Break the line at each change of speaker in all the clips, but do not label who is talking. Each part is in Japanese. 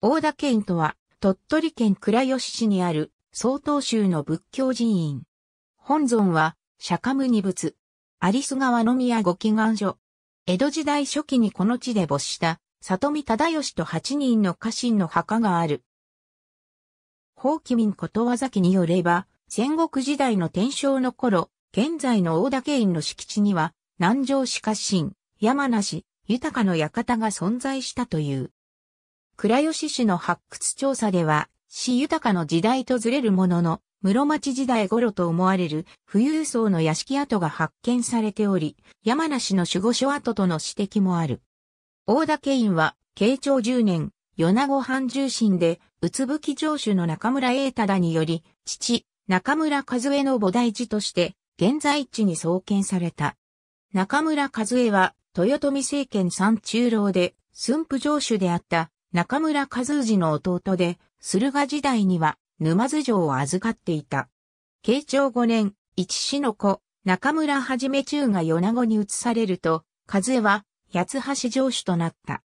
大田県とは、鳥取県倉吉市にある、曹洞宗の仏教寺院。本尊は、釈迦牟尼仏。有栖川宮御祈願所。江戸時代初期にこの地で没した、里見忠義と八人の家臣の墓がある。法規民ことわざきによれば、戦国時代の天正の頃、現在の大嶽院の敷地には、南城市家臣、山梨、豊かの館が存在したという。倉吉市の発掘調査では、市豊の時代とずれるものの、室町時代頃と思われる富裕層の屋敷跡が発見されており、山梨の守護所跡との指摘もある。大嶽院は、慶長10年、米子藩重臣で、うつぶき城主の中村栄忠により、父、中村和江の菩提寺として、現在地に創建された。中村和江は、豊臣政権三中老で、駿府城主であった中村和氏の弟で、駿河時代には沼津城を預かっていた。慶長5年、一子の子、中村はじめ中が米子に移されると、和江は八橋城主となった。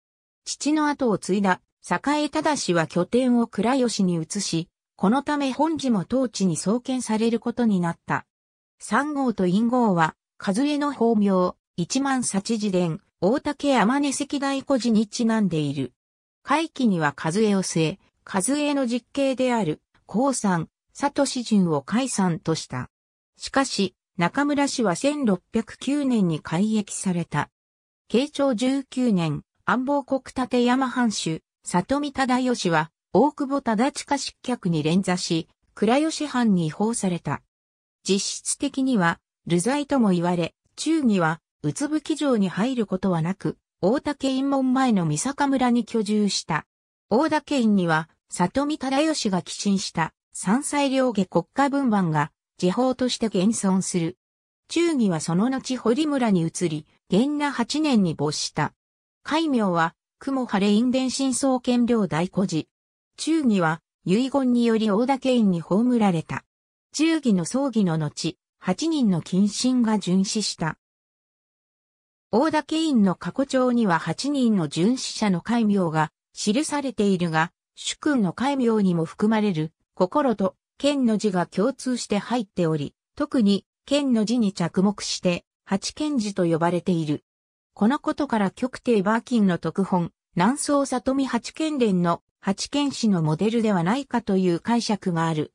父の後を継いだ、栄忠は拠点を倉吉に移し、このため本寺も当地に創建されることになった。三号と陰号は、和江の法名、一万幸寺伝、大竹天音石大古寺にちなんでいる。会期には数えを据え、数えの実刑である、高山、佐藤市順を解散とした。しかし、中村氏は1609年に改役された。慶長19年、安房国立山藩主、里見忠義は、大久保忠親失脚に連座し、倉吉藩に違法された。実質的には、流罪とも言われ、忠義は、うつぶき城に入ることはなく、大竹院門前の三坂村に居住した。大竹院には、里見忠義が寄進した山菜両下国家分番が時報として現存する。忠義はその後堀村に移り、元那八年に没した。戒名は、雲晴れ院伝新総権領大古寺。忠義は、遺言により大竹院に葬られた。忠義の葬儀の後、八人の近親が巡視した。大田家院の過去帳には8人の巡視者の戒名が記されているが、主君の戒名にも含まれる心と剣の字が共通して入っており、特に剣の字に着目して八剣字と呼ばれている。このことから極帝バーキンの特本、南宋里見八剣伝の八剣士のモデルではないかという解釈がある。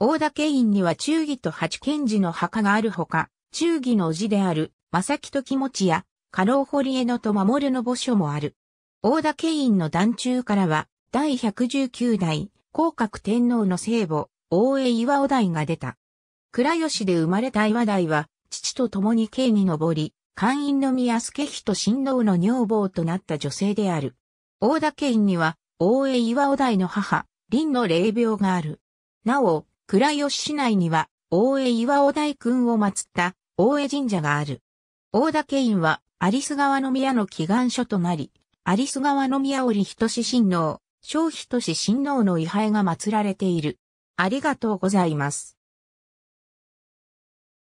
大田家院には忠義と八剣字の墓があるほか、忠義の字である正木と気持ちや、家老堀江野と守の墓所もある。大田慶院の団中からは、第119代、広角天皇の聖母、大江岩尾台が出た。倉吉で生まれた岩台は、父と共に慶に上り、官員の宮助人親王の女房となった女性である。大田慶院には、大江岩尾台の母、林の霊廟がある。なお、倉吉市内には、大江岩尾台君を祀った、大江神社がある。大岳院は、アリス川宮の祈願所となり、アリス川宮織仁親王、小仁親王の位牌が祀られている。ありがとうございます。